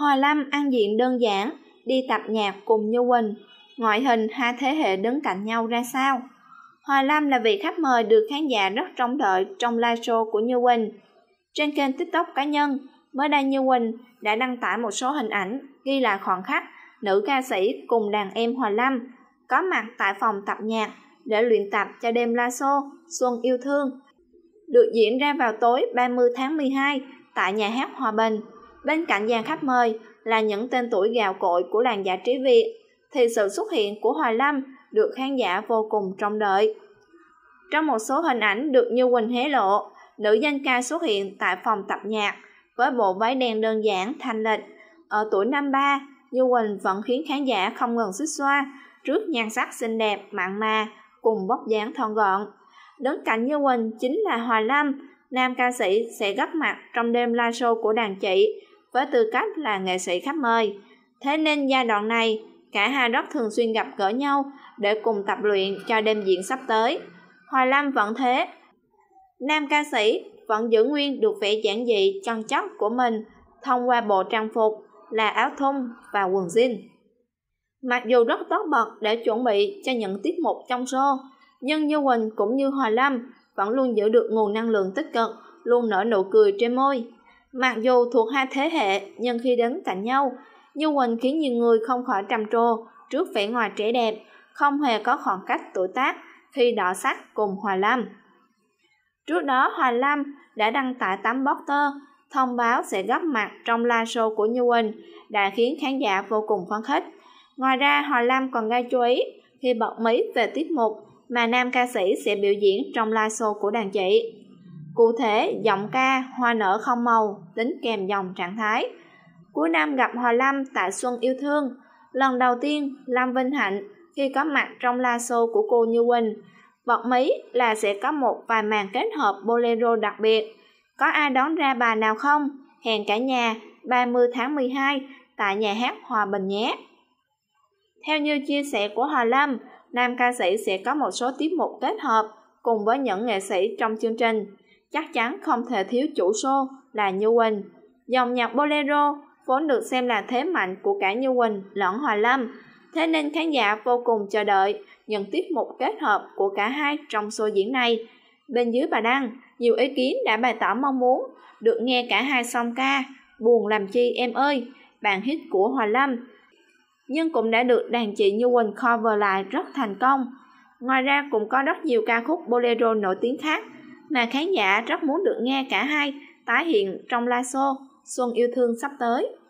Hòa Lâm ăn diện đơn giản, đi tập nhạc cùng Như Quỳnh. Ngoại hình hai thế hệ đứng cạnh nhau ra sao? Hòa Lâm là vị khách mời được khán giả rất trông đợi trong live show của Như Quỳnh. Trên kênh TikTok cá nhân, mới đây Như Quỳnh đã đăng tải một số hình ảnh ghi lại khoảnh khắc nữ ca sĩ cùng đàn em Hòa Lâm có mặt tại phòng tập nhạc để luyện tập cho đêm La Xô, Xuân Yêu Thương, được diễn ra vào tối 30 tháng 12 tại nhà hát Hòa Bình. Bên cạnh dàn khách mời là những tên tuổi gạo cội của làng giải trí Việt, thì sự xuất hiện của Hoài Lâm được khán giả vô cùng trông đợi. Trong một số hình ảnh được Như Quỳnh hé lộ, nữ danh ca xuất hiện tại phòng tập nhạc với bộ váy đen đơn giản, thanh lịch. Ở tuổi năm ba, Như Quỳnh vẫn khiến khán giả không ngừng xích xoa trước nhan sắc xinh đẹp, mặn mà cùng vóc dáng thon gọn. Đứng cạnh Như Quỳnh chính là Hoài Lâm, nam ca sĩ sẽ góp mặt trong đêm live show của đàn chị với tư cách là nghệ sĩ khách mời. Thế nên giai đoạn này, cả hai rất thường xuyên gặp gỡ nhau để cùng tập luyện cho đêm diễn sắp tới. Hoài Lam vẫn thế. Nam ca sĩ vẫn giữ nguyên được vẻ giản dị chân chất của mình thông qua bộ trang phục là áo thun và quần jean. Mặc dù rất tốt bật để chuẩn bị cho những tiết mục trong show, nhưng Như Quỳnh cũng như Hoài Lâm vẫn luôn giữ được nguồn năng lượng tích cực, luôn nở nụ cười trên môi. Mặc dù thuộc hai thế hệ, nhưng khi đứng cạnh nhau, Như Quỳnh khiến nhiều người không khỏi trầm trồ trước vẻ ngoài trẻ đẹp, không hề có khoảng cách tuổi tác khi đỏ sắc cùng Hòa Lâm. Trước đó Hòa Lâm đã đăng tải tấm poster thông báo sẽ góp mặt trong live show của Như Quỳnh đã khiến khán giả vô cùng phấn khích. Ngoài ra Hòa Lam còn gây chú ý khi bật mí về tiết mục mà nam ca sĩ sẽ biểu diễn trong live show của đàn chị. Cụ thể, giọng ca Hoa nở không màu đính kèm dòng trạng thái. Cuối năm gặp Hòa Lâm tại Xuân Yêu Thương. Lần đầu tiên, Lâm vinh hạnh khi có mặt trong la xô của cô Như Quỳnh. vật mí là sẽ có một vài màn kết hợp bolero đặc biệt. Có ai đón ra bà nào không? Hẹn cả nhà 30 tháng 12 tại nhà hát Hòa Bình nhé. Theo như chia sẻ của Hòa Lâm, nam ca sĩ sẽ có một số tiết mục kết hợp cùng với những nghệ sĩ trong chương trình chắc chắn không thể thiếu chủ show là Như Quỳnh. Dòng nhạc bolero vốn được xem là thế mạnh của cả Như Quỳnh lẫn Hòa Lâm, thế nên khán giả vô cùng chờ đợi những tiết mục kết hợp của cả hai trong show diễn này. Bên dưới bài Đăng, nhiều ý kiến đã bày tỏ mong muốn được nghe cả hai song ca Buồn làm chi em ơi, bản hit của Hòa Lâm, nhưng cũng đã được đàn chị Như Quỳnh cover lại rất thành công. Ngoài ra cũng có rất nhiều ca khúc bolero nổi tiếng khác mà khán giả rất muốn được nghe cả hai tái hiện trong live show Xuân yêu thương sắp tới.